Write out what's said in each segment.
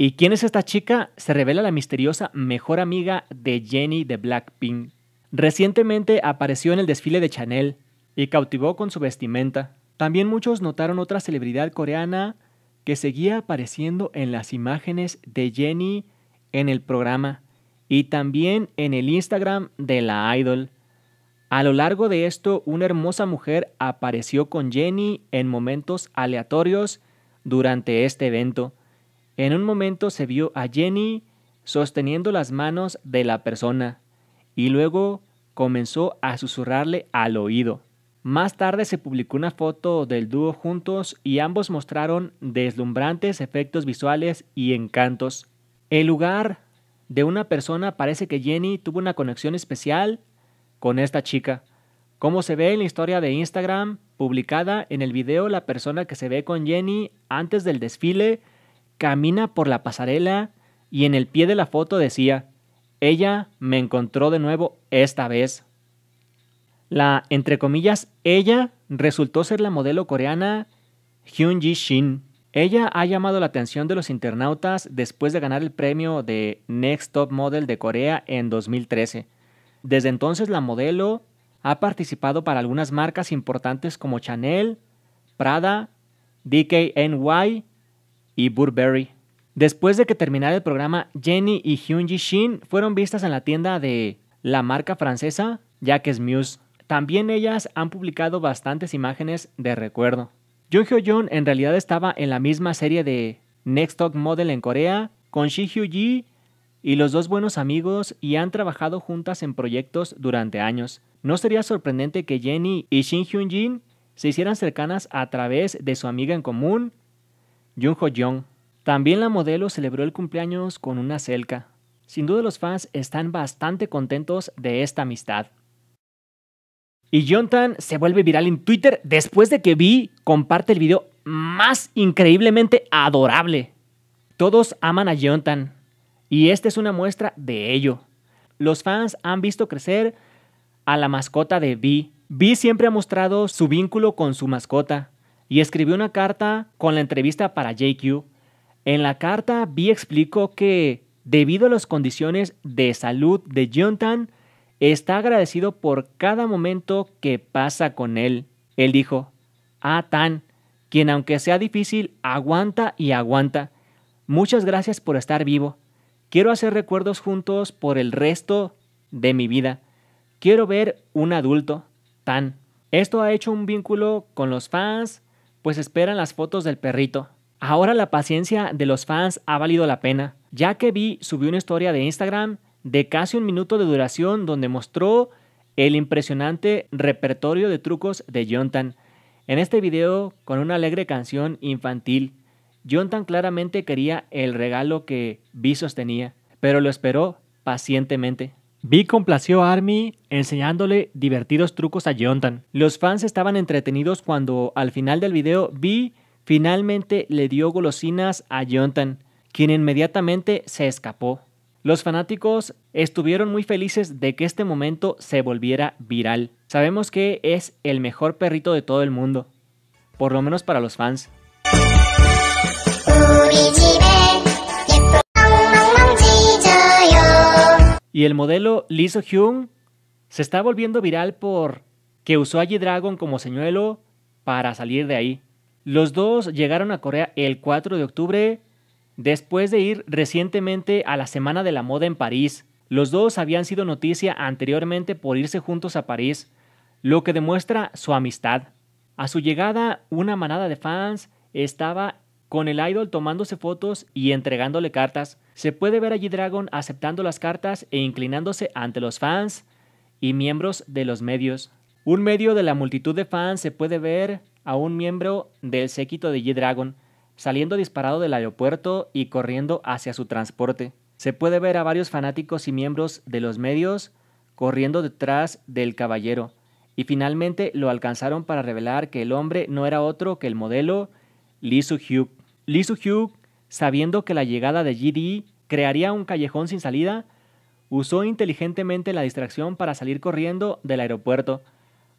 ¿Y quién es esta chica? Se revela la misteriosa mejor amiga de Jenny de Blackpink. Recientemente apareció en el desfile de Chanel y cautivó con su vestimenta. También muchos notaron otra celebridad coreana que seguía apareciendo en las imágenes de Jenny en el programa y también en el Instagram de la idol. A lo largo de esto, una hermosa mujer apareció con Jenny en momentos aleatorios durante este evento. En un momento se vio a Jenny sosteniendo las manos de la persona y luego comenzó a susurrarle al oído. Más tarde se publicó una foto del dúo juntos y ambos mostraron deslumbrantes efectos visuales y encantos. El lugar de una persona parece que Jenny tuvo una conexión especial con esta chica. Como se ve en la historia de Instagram, publicada en el video, la persona que se ve con Jenny antes del desfile Camina por la pasarela y en el pie de la foto decía, ella me encontró de nuevo esta vez. La, entre comillas, ella resultó ser la modelo coreana Hyun Ji Shin. Ella ha llamado la atención de los internautas después de ganar el premio de Next Top Model de Corea en 2013. Desde entonces la modelo ha participado para algunas marcas importantes como Chanel, Prada, DKNY y Burberry. Después de que terminara el programa, Jenny y Hyunji Shin fueron vistas en la tienda de la marca francesa Jacques Muse. También ellas han publicado bastantes imágenes de recuerdo. Jung Hyo Jung en realidad estaba en la misma serie de Next Talk Model en Corea con Shi Hyo Ji y los dos buenos amigos y han trabajado juntas en proyectos durante años. No sería sorprendente que Jenny y Shin Hyun se hicieran cercanas a través de su amiga en común, Junho Yong También la modelo celebró el cumpleaños con una celca. Sin duda los fans están bastante contentos de esta amistad. Y Tan se vuelve viral en Twitter después de que Vi comparte el video más increíblemente adorable. Todos aman a Tan y esta es una muestra de ello. Los fans han visto crecer a la mascota de Vi. Vi siempre ha mostrado su vínculo con su mascota, y escribió una carta con la entrevista para JQ. En la carta, Vi explicó que, debido a las condiciones de salud de Tan, está agradecido por cada momento que pasa con él. Él dijo, Ah, Tan, quien aunque sea difícil, aguanta y aguanta. Muchas gracias por estar vivo. Quiero hacer recuerdos juntos por el resto de mi vida. Quiero ver un adulto, Tan. Esto ha hecho un vínculo con los fans, pues esperan las fotos del perrito. Ahora la paciencia de los fans ha valido la pena, ya que Vi subió una historia de Instagram de casi un minuto de duración donde mostró el impresionante repertorio de trucos de Jonathan. En este video, con una alegre canción infantil, Jonathan claramente quería el regalo que Vi sostenía, pero lo esperó pacientemente. Vi complació a Army enseñándole divertidos trucos a Jontan. Los fans estaban entretenidos cuando al final del video Vi finalmente le dio golosinas a Jontan, quien inmediatamente se escapó. Los fanáticos estuvieron muy felices de que este momento se volviera viral. Sabemos que es el mejor perrito de todo el mundo, por lo menos para los fans. Y el modelo Lee Hyung se está volviendo viral por que usó a G-Dragon como señuelo para salir de ahí. Los dos llegaron a Corea el 4 de octubre después de ir recientemente a la Semana de la Moda en París. Los dos habían sido noticia anteriormente por irse juntos a París, lo que demuestra su amistad. A su llegada, una manada de fans estaba con el idol tomándose fotos y entregándole cartas, se puede ver a G-Dragon aceptando las cartas e inclinándose ante los fans y miembros de los medios. Un medio de la multitud de fans se puede ver a un miembro del séquito de G-Dragon saliendo disparado del aeropuerto y corriendo hacia su transporte. Se puede ver a varios fanáticos y miembros de los medios corriendo detrás del caballero, y finalmente lo alcanzaron para revelar que el hombre no era otro que el modelo Lee Soo-hyuk. Lee Soo-hyuk sabiendo que la llegada de GDE crearía un callejón sin salida, usó inteligentemente la distracción para salir corriendo del aeropuerto.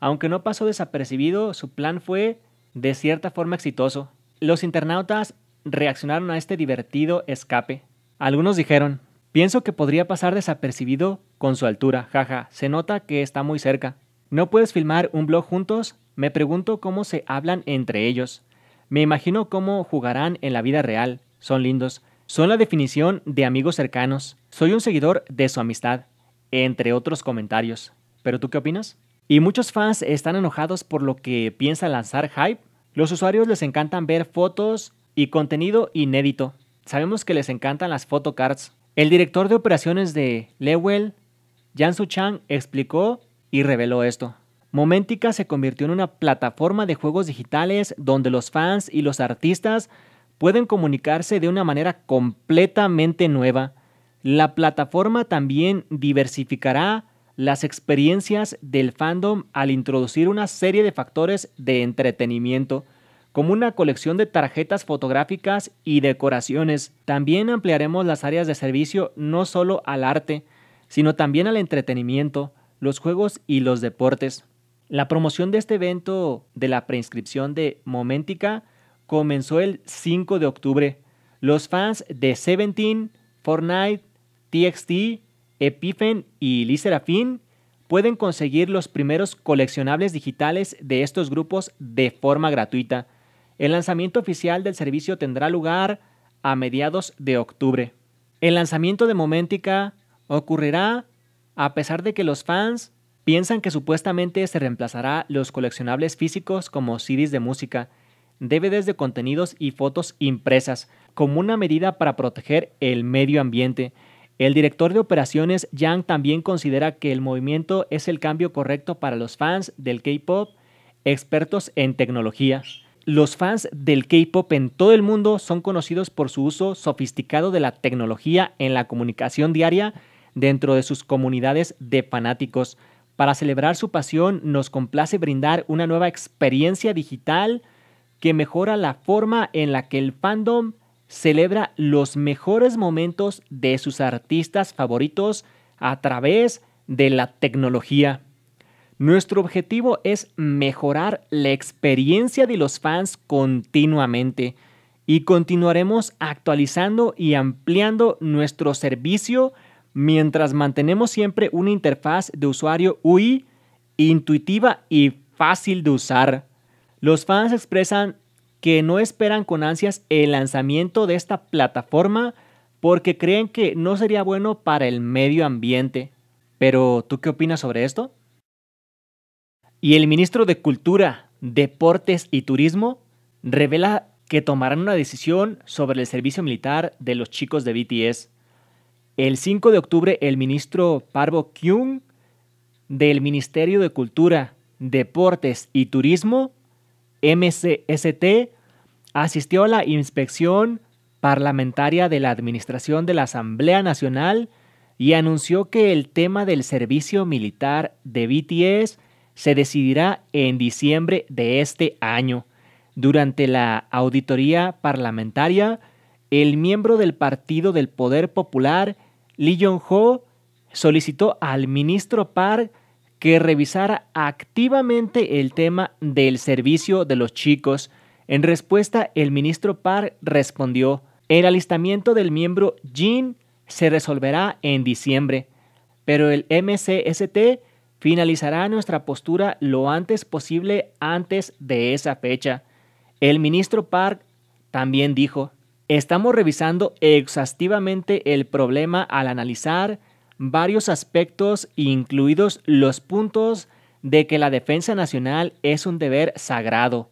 Aunque no pasó desapercibido, su plan fue de cierta forma exitoso. Los internautas reaccionaron a este divertido escape. Algunos dijeron, pienso que podría pasar desapercibido con su altura, jaja, se nota que está muy cerca. ¿No puedes filmar un blog juntos? Me pregunto cómo se hablan entre ellos. Me imagino cómo jugarán en la vida real. Son lindos. Son la definición de amigos cercanos. Soy un seguidor de su amistad, entre otros comentarios. ¿Pero tú qué opinas? Y muchos fans están enojados por lo que piensa lanzar Hype. Los usuarios les encantan ver fotos y contenido inédito. Sabemos que les encantan las photocards. El director de operaciones de Lewell, Jansu Chang, explicó y reveló esto. Momentica se convirtió en una plataforma de juegos digitales donde los fans y los artistas pueden comunicarse de una manera completamente nueva. La plataforma también diversificará las experiencias del fandom al introducir una serie de factores de entretenimiento, como una colección de tarjetas fotográficas y decoraciones. También ampliaremos las áreas de servicio no solo al arte, sino también al entretenimiento, los juegos y los deportes. La promoción de este evento de la preinscripción de Momentica comenzó el 5 de octubre. Los fans de Seventeen, Fortnite, TXT, Epiphen y Lizerafin pueden conseguir los primeros coleccionables digitales de estos grupos de forma gratuita. El lanzamiento oficial del servicio tendrá lugar a mediados de octubre. El lanzamiento de Momentica ocurrirá a pesar de que los fans piensan que supuestamente se reemplazará los coleccionables físicos como CDs de música. DVDs de contenidos y fotos impresas, como una medida para proteger el medio ambiente. El director de operaciones Yang también considera que el movimiento es el cambio correcto para los fans del K-Pop, expertos en tecnología. Los fans del K-Pop en todo el mundo son conocidos por su uso sofisticado de la tecnología en la comunicación diaria dentro de sus comunidades de fanáticos. Para celebrar su pasión, nos complace brindar una nueva experiencia digital, que mejora la forma en la que el fandom celebra los mejores momentos de sus artistas favoritos a través de la tecnología. Nuestro objetivo es mejorar la experiencia de los fans continuamente y continuaremos actualizando y ampliando nuestro servicio mientras mantenemos siempre una interfaz de usuario UI intuitiva y fácil de usar. Los fans expresan que no esperan con ansias el lanzamiento de esta plataforma porque creen que no sería bueno para el medio ambiente. Pero, ¿tú qué opinas sobre esto? Y el ministro de Cultura, Deportes y Turismo revela que tomarán una decisión sobre el servicio militar de los chicos de BTS. El 5 de octubre, el ministro Parvo Kyung del Ministerio de Cultura, Deportes y Turismo MCST asistió a la inspección parlamentaria de la Administración de la Asamblea Nacional y anunció que el tema del servicio militar de BTS se decidirá en diciembre de este año. Durante la auditoría parlamentaria, el miembro del Partido del Poder Popular, Lee Jong-ho, solicitó al ministro Park que revisara activamente el tema del servicio de los chicos. En respuesta, el ministro Park respondió, el alistamiento del miembro Jin se resolverá en diciembre, pero el MCST finalizará nuestra postura lo antes posible antes de esa fecha. El ministro Park también dijo, estamos revisando exhaustivamente el problema al analizar varios aspectos, incluidos los puntos de que la defensa nacional es un deber sagrado.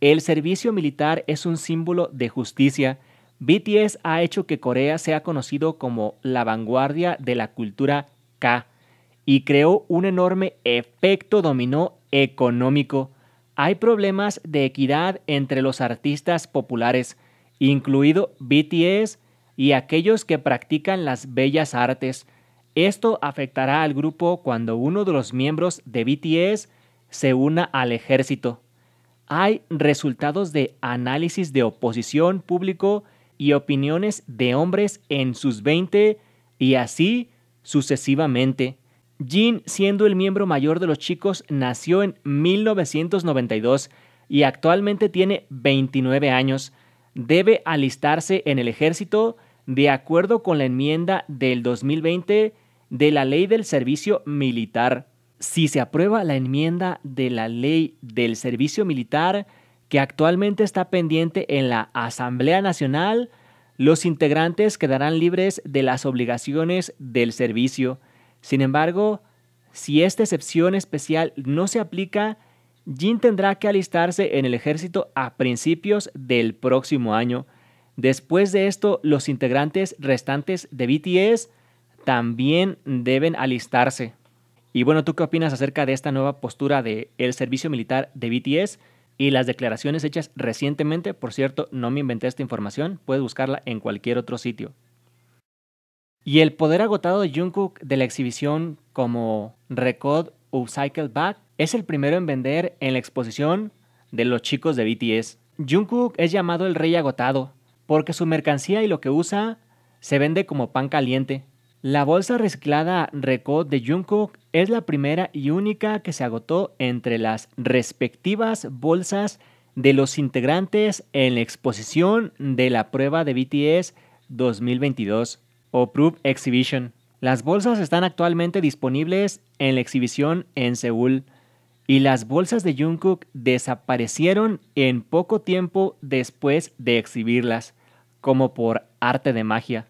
El servicio militar es un símbolo de justicia. BTS ha hecho que Corea sea conocido como la vanguardia de la cultura K y creó un enorme efecto dominó económico. Hay problemas de equidad entre los artistas populares, incluido BTS y aquellos que practican las bellas artes, esto afectará al grupo cuando uno de los miembros de BTS se una al ejército. Hay resultados de análisis de oposición público y opiniones de hombres en sus 20 y así sucesivamente. Jin, siendo el miembro mayor de los chicos, nació en 1992 y actualmente tiene 29 años. Debe alistarse en el ejército de acuerdo con la enmienda del 2020 de la ley del servicio militar. Si se aprueba la enmienda de la ley del servicio militar que actualmente está pendiente en la Asamblea Nacional, los integrantes quedarán libres de las obligaciones del servicio. Sin embargo, si esta excepción especial no se aplica, Jin tendrá que alistarse en el ejército a principios del próximo año. Después de esto, los integrantes restantes de BTS también deben alistarse. Y bueno, ¿tú qué opinas acerca de esta nueva postura del el servicio militar de BTS y las declaraciones hechas recientemente? Por cierto, no me inventé esta información, puedes buscarla en cualquier otro sitio. Y el poder agotado de Jungkook de la exhibición como Record Upcycle Back es el primero en vender en la exposición de los chicos de BTS. Jungkook es llamado el rey agotado porque su mercancía y lo que usa se vende como pan caliente. La bolsa reciclada Reco de Jungkook es la primera y única que se agotó entre las respectivas bolsas de los integrantes en la exposición de la prueba de BTS 2022 o Proof Exhibition. Las bolsas están actualmente disponibles en la exhibición en Seúl y las bolsas de Jungkook desaparecieron en poco tiempo después de exhibirlas, como por arte de magia.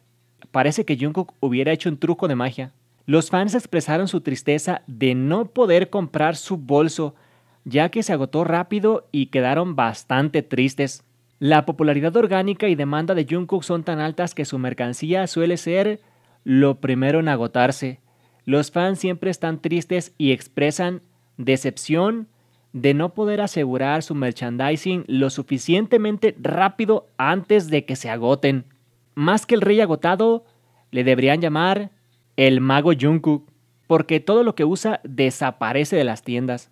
Parece que Jungkook hubiera hecho un truco de magia. Los fans expresaron su tristeza de no poder comprar su bolso, ya que se agotó rápido y quedaron bastante tristes. La popularidad orgánica y demanda de Jungkook son tan altas que su mercancía suele ser lo primero en agotarse. Los fans siempre están tristes y expresan decepción de no poder asegurar su merchandising lo suficientemente rápido antes de que se agoten. Más que el rey agotado, le deberían llamar el mago Jungkook, porque todo lo que usa desaparece de las tiendas.